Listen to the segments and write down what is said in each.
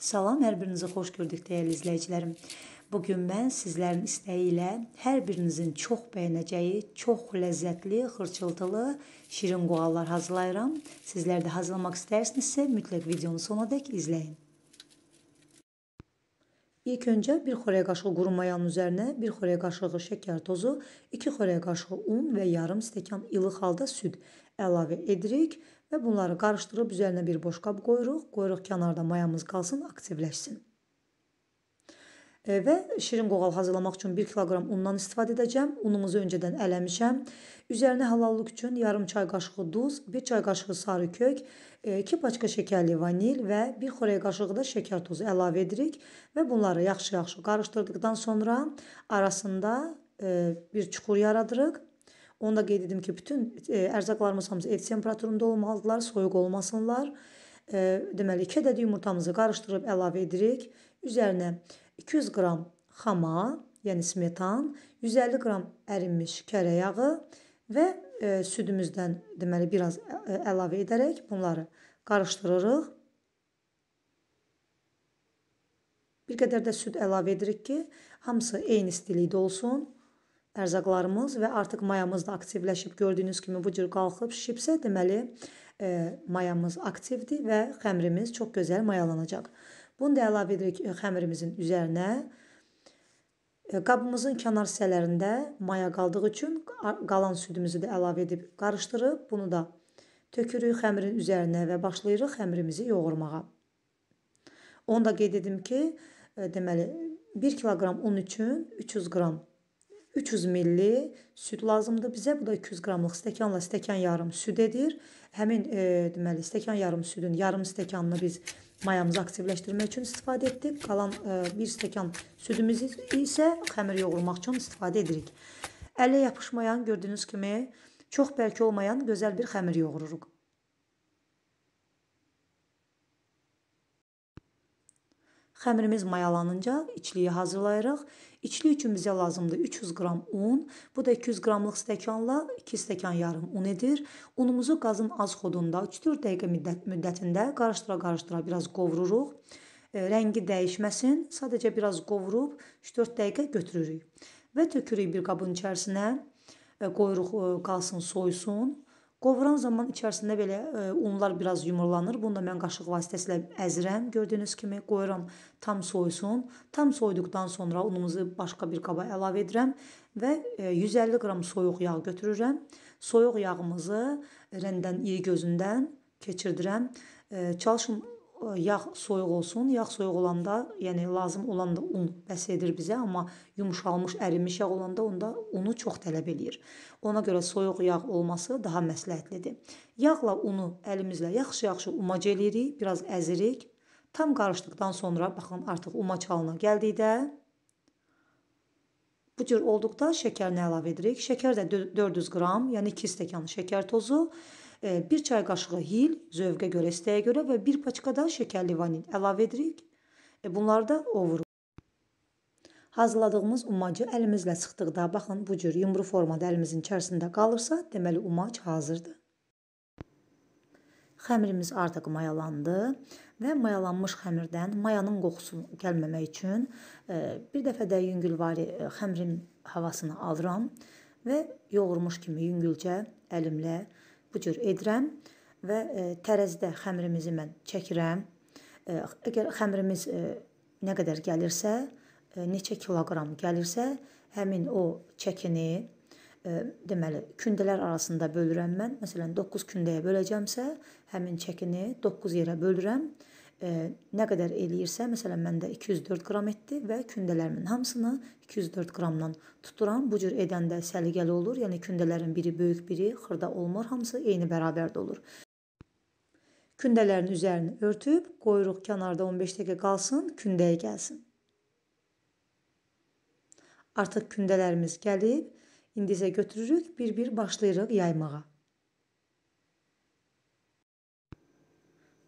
Salam, hər birinizi xoş gördük dəyərli izləyicilərim. Bu gün mən sizlərin istəyi ilə hər birinizin çox bəyənəcəyi, çox ləzzətli, xırçıltılı şirin qoğallar hazırlayıram. Sizlər də hazırlamaq istəyirsinizsə, mütləq videonu sonadək izləyin. İlk öncə 1 xörək qaşığı quru mayanın üzərinə 1 xörək qaşığı şəkər tozu, 2 xörək qaşığı un və yarım stəkan ilıq halda süd əlavə edirik və bunları qarışdırıb üzərinə bir boş qab qoyuruq. Qoyuruq kənarda mayamız qalsın, aktivləşsin. E, və şirin qoğal hazırlamaq üçün 1 kiloqram undan istifadə edəcəm. Unumuzu öncədən ələmişəm. Üzərinə halallıq üçün yarım çay qaşığı duz, 1 çay qaşığı sarı kök, 2 e, paçka şəkərli vanil və 1 xörək qaşığı da şəkər tozu əlavə edirik və bunları yaxşı-yaxşı qarışdırdıqdan sonra arasında e, bir çuxur yaradırıq Onu da qeyd edim ki, bütün e, ərzaqlarımız hamısı ev temperaturunda olmalıdırlar, soyuq olmasınlar. E, deməli 2 ədəd yumurtamızı qarışdırıb əlavə edirik. Üzərinə 200 qram xama, yəni smetan, 150 qram ərinmiş kərə yağı və e, südümüzdən deməli biraz əlavə edərək bunları qarışdırırıq. Bir qədər də süd əlavə edirik ki, hamısı eyni istilikdə olsun ərzaqlarımız və artıq mayamız da aktivləşib. Gördüyünüz kimi bu cür qalxıb şişibsə, deməli e, mayamız aktivdir və xəmirimiz çox gözəl mayalanacaq. Bunu da əlavə edirik e, xəmirimizin üzərinə. E, qabımızın kənar hissələrində maya qaldığı üçün qalan südümüzü də əlavə edib qarışdırıb bunu da tökürük xəmirin üzərinə və başlayırıq xəmirimizi yoğurmağa. Onu da qeyd edim ki, e, deməli 1 kiloqram un üçün 300 qram 300 milli süd lazımdır bizə. Bu da 200 qramlıq stəkanla stəkan yarım süd edir. Həmin e, deməli stəkan yarım südün yarım stəkanını biz mayamızı aktivləşdirmək üçün istifadə etdik. Qalan e, bir stəkan südümüz isə xəmir yoğurmaq üçün istifadə edirik. Ələ yapışmayan gördüyünüz kimi çox bərk olmayan gözəl bir xəmir yoğururuq. Xəmirimiz mayalanınca içliyi hazırlayırıq. İçli üçün bizə lazımdır 300 qram un. Bu da 200 qramlıq stəkanla 2 stəkan yarım un edir. Unumuzu qazın az xodunda 3-4 dəqiqə müddət müddətində qarışdıra-qarışdıra biraz qovururuq. E, rəngi dəyişməsin, sadəcə biraz qovurub 3-4 dəqiqə götürürük və tökürük bir qabın içərisinə e, qoyuruq e, qalsın soyusun. Qovuran zaman içərisində belə e, unlar biraz yumrulanır. Bunu da mən qaşıq vasitəsilə əzirəm. Gördüyünüz kimi qoyuram tam soyusun. Tam soyuduqdan sonra unumuzu başqa bir qaba əlavə edirəm və 150 e, qram soyuq yağ götürürəm. Soyuq yağımızı rəndən iri gözündən keçirdirəm. E, Çalışın yağ soyuq olsun. Yağ soyuq olanda, yəni lazım olanda un bəs edir bizə, amma yumşalmış, ərimiş yağ olanda onda unu çox tələb eləyir. Ona görə soyuq yağ olması daha məsləhətlidir. Yağla unu əlimizlə yaxşı-yaxşı umac eləyirik, biraz əzirik. Tam qarışdıqdan sonra baxın artıq umac halına gəldikdə Bu cür olduqda şəkərini əlavə edirik. Şəkər də 400 qram, yəni 2 stəkan şəkər tozu 1 çay qaşığı hil, zövqə görə, istəyə görə və 1 paçka da şəkərli vanil əlavə edirik. E, bunları da ovuruq. Hazırladığımız umacı əlimizlə sıxdıqda, baxın, bu cür yumru formada əlimizin içərisində qalırsa, deməli umac hazırdır. Xəmirimiz artıq mayalandı və mayalanmış xəmirdən mayanın qoxusunu gəlməmək üçün e, bir dəfə də yüngülvari e, xəmirin havasını alıram və yoğurmuş kimi yüngülcə əlimlə bu cür edirəm və ə, e, tərəzidə xəmirimizi mən çəkirəm. Ə, e, əgər xəmirimiz ə, e, nə qədər gəlirsə, ə, neçə kiloqram gəlirsə, həmin o çəkini ə, deməli kündələr arasında bölürəm mən. Məsələn 9 kündəyə böləcəmsə, həmin çəkini 9 yerə bölürəm nə qədər eləyirsə, məsələn məndə 204 qram etdi və kündələrimin hamısını 204 qramdan tuturam. Bu cür edəndə səliqəli olur. Yəni kündələrin biri böyük, biri xırda olmur, hamısı eyni bərabərdə olur. Kündələrin üzərini örtüb qoyuruq kənarda 15 dəqiqə qalsın, kündəyə gəlsin. Artıq kündələrimiz gəlib, indi isə götürürük, bir-bir başlayırıq yaymağa.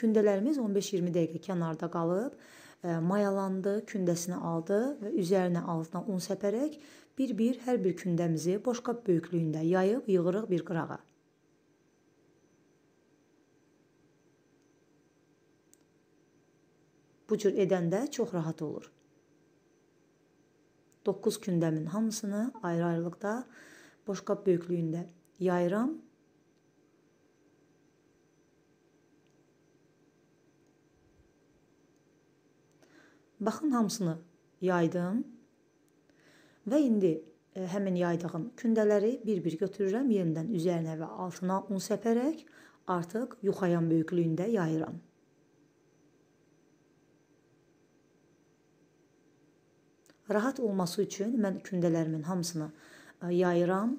Kündələrimiz 15-20 dəqiqə kənarda qalıb e, mayalandı, kündəsini aldı və üzərinə altına un səpərək bir-bir hər bir kündəmizi boş qab böyüklüyündə yayıb yığırıq bir qırağa. Bu cür edəndə çox rahat olur. 9 kündəmin hamısını ayrı-ayrılıqda boş qab böyüklüyündə yayıram Baxın hamısını yaydım. Və indi ə, e, həmin yaydığım kündələri bir-bir götürürəm, yenidən üzərinə və altına un səpərək artıq yuxayan böyüklüyündə yayıram. Rahat olması üçün mən kündələrimin hamısını e, yayıram.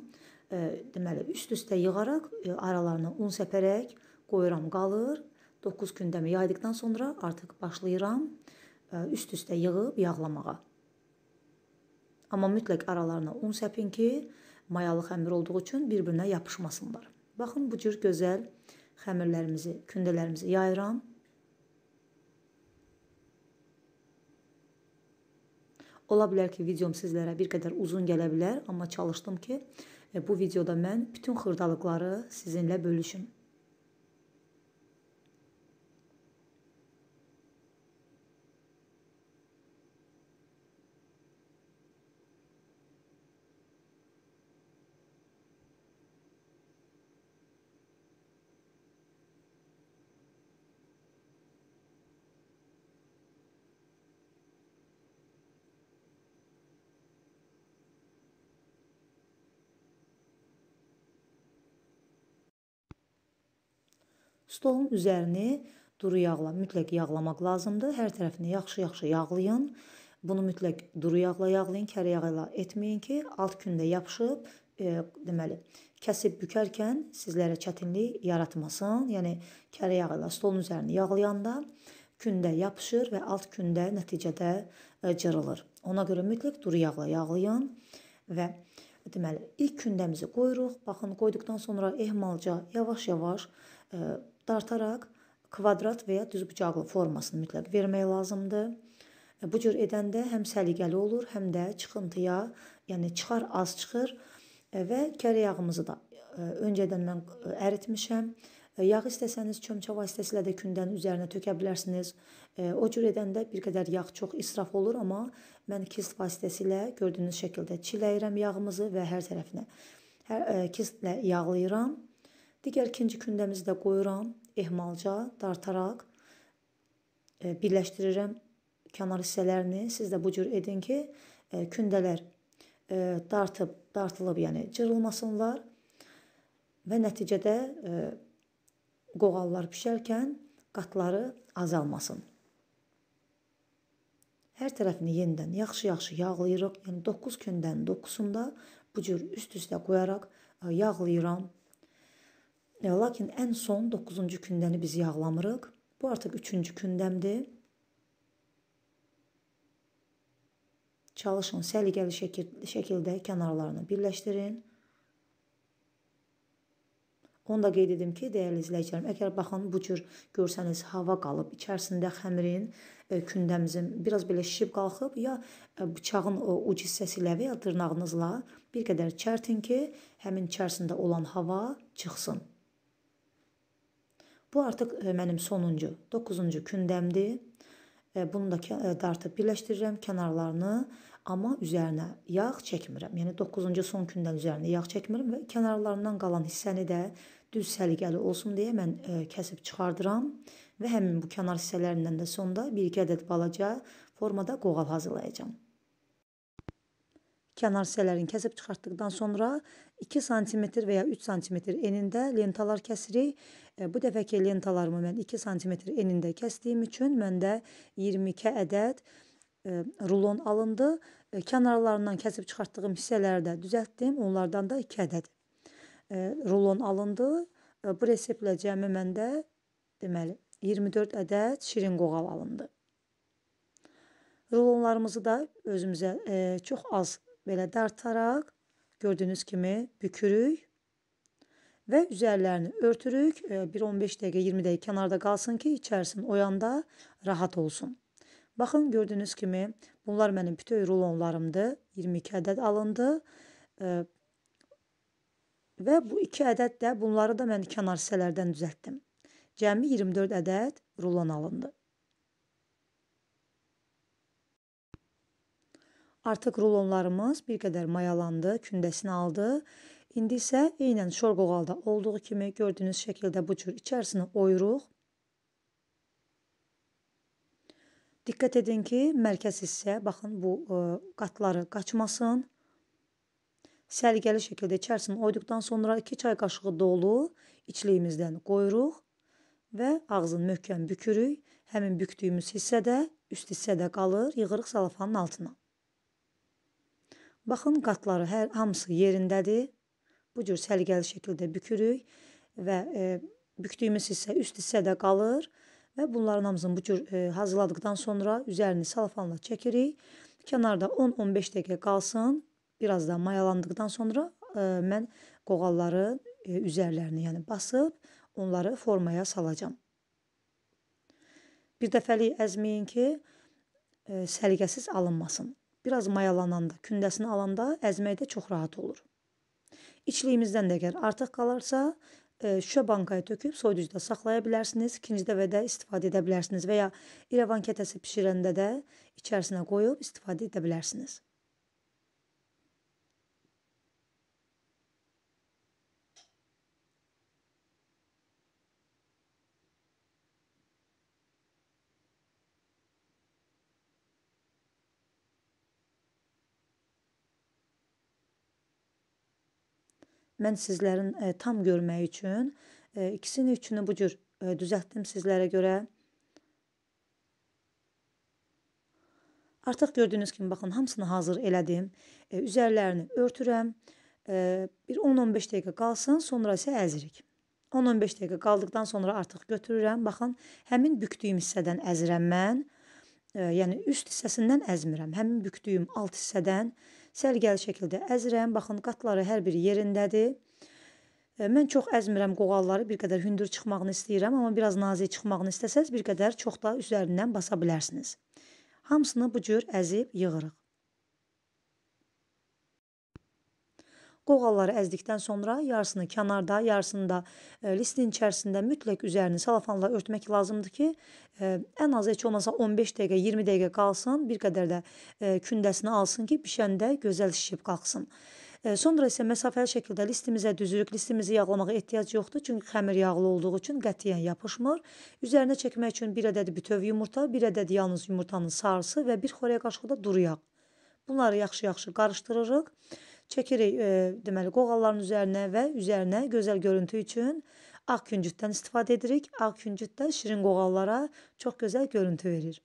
E, deməli, üst-üstə yığaraq aralarına un səpərək qoyuram, qalır. 9 gündəmi yaydıqdan sonra artıq başlayıram üst-üstə yığıb yağlamağa. Amma mütləq aralarına un səpin ki, mayalı xəmir olduğu üçün bir-birinə yapışmasınlar. Baxın bu cür gözəl xəmirlərimizi, kündələrimizi yayıram. Ola bilər ki, videom sizlərə bir qədər uzun gələ bilər, amma çalışdım ki, e, bu videoda mən bütün xırdalıqları sizinlə bölüşüm. Stolun üzərini duru yağla mütləq yağlamaq lazımdır. Hər tərəfini yaxşı-yaxşı yağlayın. Bunu mütləq duru yağla yağlayın, kərə yağı ilə etməyin ki, alt kündə yapışıb, e, deməli, kəsib bükərkən sizlərə çətinlik yaratmasın. Yəni kərə yağı ilə stolun üzərini yağlayanda kündə yapışır və alt kündə nəticədə e, cırılır. Ona görə mütləq duru yağla yağlayın və deməli ilk kündəmizi qoyuruq. Baxın, qoyduqdan sonra ehmalca yavaş-yavaş e, dartaraq kvadrat və ya düzbucaqlı formasını mütləq vermək lazımdır. E, bu cür edəndə həm səliqəli olur, həm də çıxıntıya, yəni çıxar az çıxır e, və kərə yağımızı da e, öncədən mən əritmişəm. Yağ istəsəniz çömçə vasitəsilə də kündən üzərinə tökə bilərsiniz. O cür edəndə bir qədər yağ çox israf olur, amma mən kist vasitəsilə gördüyünüz şəkildə çiləyirəm yağımızı və hər tərəfinə hər kistlə yağlayıram. Digər ikinci kündəmizdə qoyuram, ehmalca dartaraq e, birləşdirirəm kənar hissələrini. Siz də bu cür edin ki, e, kündələr e, dartıb, dartılıb, yəni cırılmasınlar və nəticədə qoğallar bişərkən qatları azalmasın. Hər tərəfini yenidən yaxşı-yaxşı yağlayırıq. Yəni 9 gündən 9-unda bu cür üst-üstə qoyaraq yağlayıram Lakin ən son 9-cu gündəni biz yağlamırıq. Bu artıq 3-cü gündəmdir. Çalışın səliqəli şəkil, şəkildə kənarlarını birləşdirin. Onu da qeyd edim ki, dəyərli izləyicilərim, əgər baxın bu cür görsəniz hava qalıb içərisində xəmirin e, kündəmizin biraz belə şişib qalxıb ya e, bıçağın o uc hissəsi ilə və ya dırnağınızla bir qədər çərtin ki, həmin içərisində olan hava çıxsın. Bu artıq e, mənim sonuncu, 9-cu kündəmdir. E, bunu da e, dartıb birləşdirirəm kənarlarını, amma üzərinə yağ çəkmirəm. Yəni 9-cu son gündən üzərinə yağ çəkmirəm və kənarlarından qalan hissəni də düz səliqəli olsun deyə mən kəsib çıxardıram və həmin bu kənar hissələrindən də sonda bir iki ədəd balaca formada qoğal hazırlayacağam. Kənar hissələrini kəsib çıxartdıqdan sonra 2 sm və ya 3 sm enində lentalar kəsirik. E, bu dəfəki lentalarımı mən 2 sm enində kəsdiyim üçün məndə 22 ədəd rulon alındı. E, Kənarlarından kəsib çıxartdığım hissələri də düzəltdim. Onlardan da 2 ədəd e, rulon alındı. Bu reseptlə cəmi məndə deməli 24 ədəd şirin qoğal alındı. Rulonlarımızı da özümüzə e, çox az Belə də artaraq gördüyünüz kimi bükürük və üzərlərini örtürük. 1-15 dəqiqə, 20 dəqiqə kənarda qalsın ki, içərisin oyanda rahat olsun. Baxın, gördüyünüz kimi bunlar mənim bütöv rulonlarımdır. 22 ədəd alındı. Və bu 2 ədəd də bunları da mən kənar hissələrdən düzəltdim. Cəmi 24 ədəd rulon alındı. Artıq rulonlarımız bir qədər mayalandı, kündəsini aldı. İndi isə eynən şor qoğalda olduğu kimi gördüyünüz şəkildə bu cür içərisini oyuruq. Diqqət edin ki, mərkəz hissə, baxın, bu ə, e, qatları qaçmasın. Səliqəli şəkildə içərisini oyduqdan sonra 2 çay qaşığı dolu içliyimizdən qoyuruq və ağzını möhkəm bükürük. Həmin bükdüyümüz hissə də, üst hissə də qalır, yığırıq salafanın altına. Baxın qatları hər hamısı yerindədir. Bu cür səliqəli şəkildə bükürük və e, bükdüyümüz hissə üst hissə də qalır və bunların hamısını bu cür e, hazırladıqdan sonra üzərini salafanla çəkirik. Kənarda 10-15 dəqiqə qalsın. Biraz da mayalandıqdan sonra e, mən qoğalları e, üzərlərini, yəni basıb onları formaya salacağam. Bir dəfəlik əzməyin ki, e, səliqəsiz alınmasın biraz mayalananda, kündəsini alanda əzməkdə çox rahat olur. İçliyimizdən də əgər artıq qalarsa, e, şüşə bankaya töküb soyuducuda saxlaya bilərsiniz. İkinci dəfədə istifadə edə bilərsiniz və ya İrəvan kətəsi bişirəndə də içərisinə qoyub istifadə edə bilərsiniz. Mən sizlərin e, tam görmək üçün e, ikisini, üçünü bu cür e, düzəltdim sizlərə görə. Artıq gördüyünüz kimi, baxın, hamısını hazır elədim. Üzərlərini örtürəm. Bir 10-15 dəqiqə qalsın, sonra isə əzirik. 10-15 dəqiqə qaldıqdan sonra artıq götürürəm. Baxın, həmin büktüyüm hissədən əzirəm mən. Yəni, üst hissəsindən əzmirəm. Həmin büktüyüm alt hissədən əzirəm Sərgəli şəkildə əzirəm. Baxın, qatları hər biri yerindədir. E, mən çox əzmirəm qoğalları, bir qədər hündür çıxmağını istəyirəm, amma biraz nazik çıxmağını istəsəz, bir qədər çox da üzərindən basa bilərsiniz. Hamısını bu cür əzib yığırıq. Qoğalları əzdikdən sonra yarısını kənarda, yarısını da e, listin içərisində mütləq üzerini salafanla örtmək lazımdır ki, e, ən azı heç olmasa 15 dəqiqə, 20 dəqiqə qalsın, bir qədər də e, kündəsini alsın ki, bişəndə gözəl şişib qalxsın. Sonra isə məsafəli şəkildə listimizə düzürük. Listimizi yağlamağa ehtiyac yoxdur, çünki xəmir yağlı olduğu üçün qətiyyən yapışmır. Üzərinə çəkmək üçün bir ədəd bütöv yumurta, bir ədəd yalnız yumurtanın sarısı və bir xörək qaşığı da duru yağ. Bunları yaxşı-yaxşı qarışdırırıq. Çəkirik e, deməli qoğalların üzərinə və üzərinə gözəl görüntü üçün ağ küncütdən istifadə edirik. Ağ küncüt də şirin qoğallara çox gözəl görüntü verir.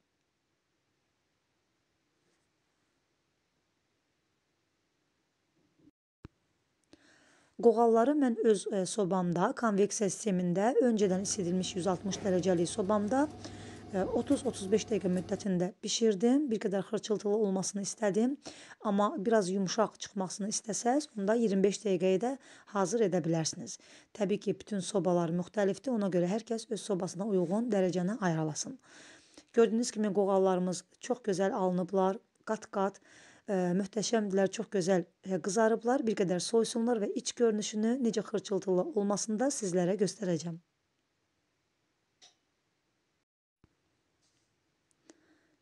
Qoğalları mən öz e, sobamda, konveksiya sistemində, öncədən isidilmiş 160 dərəcəlik sobamda 30-35 dəqiqə müddətində bişirdim. Bir qədər xırçıltılı olmasını istədim, amma biraz yumşaq çıxmasını istəsəz, onda 25 dəqiqəyə də hazır edə bilərsiniz. Təbii ki, bütün sobalar müxtəlifdir, ona görə hər kəs öz sobasına uyğun dərəcəni ayarlasın. Gördüyünüz kimi qoğallarımız çox gözəl alınıblar, qat-qat e, möhtəşəmdirlər, çox gözəl e, qızarıblar. Bir qədər soysunlar və iç görünüşünü necə xırçıltılı olmasını da sizlərə göstərəcəm.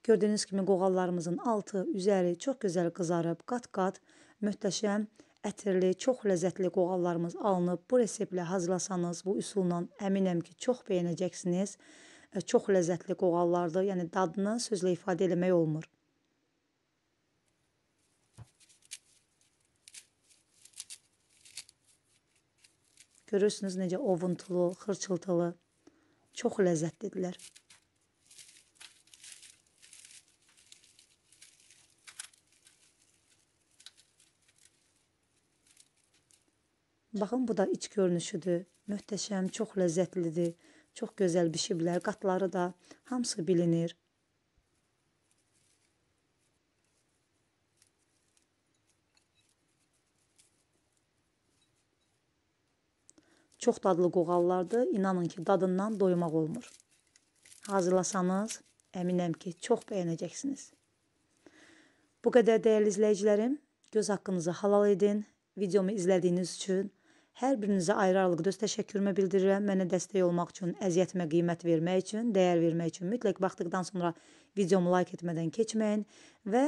Gördüyünüz kimi qoğallarımızın altı, üzəri çox gözəl qızarıb, qat-qat möhtəşəm ətirli, çox ləzzətli qoğallarımız alınıb. Bu reseptlə hazırlasanız, bu üsulla əminəm ki, çox bəyənəcəksiniz. E, çox ləzzətli qoğallardır. Yəni dadını sözlə ifadə eləmək olmur. Görürsünüz necə ovuntulu, xırçıltılı, çox ləzzətlidirlər. Baxın bu da iç görünüşüdür. Möhtəşəm, çox ləzzətlidir. Çox gözəl bişiblər. Qatları da hamısı bilinir. Çox dadlı qoğallardır. İnanın ki, dadından doymaq olmur. Hazırlasanız, əminəm ki, çox bəyənəcəksiniz. Bu qədər dəyərli izləyicilərim, göz haqqınızı halal edin. Videomu izlədiyiniz üçün Hər birinizə ayrı-ayrılıq öz təşəkkürümü bildirirəm. Mənə dəstək olmaq üçün, əziyyətimə qiymət vermək üçün, dəyər vermək üçün mütləq baxdıqdan sonra videomu like etmədən keçməyin və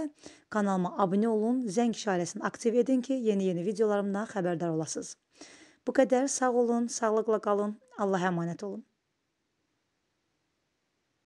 kanalıma abunə olun, zəng işarəsini aktiv edin ki, yeni-yeni videolarımdan xəbərdar olasınız. Bu qədər. Sağ olun, sağlıqla qalın. Allah'a əmanət olun.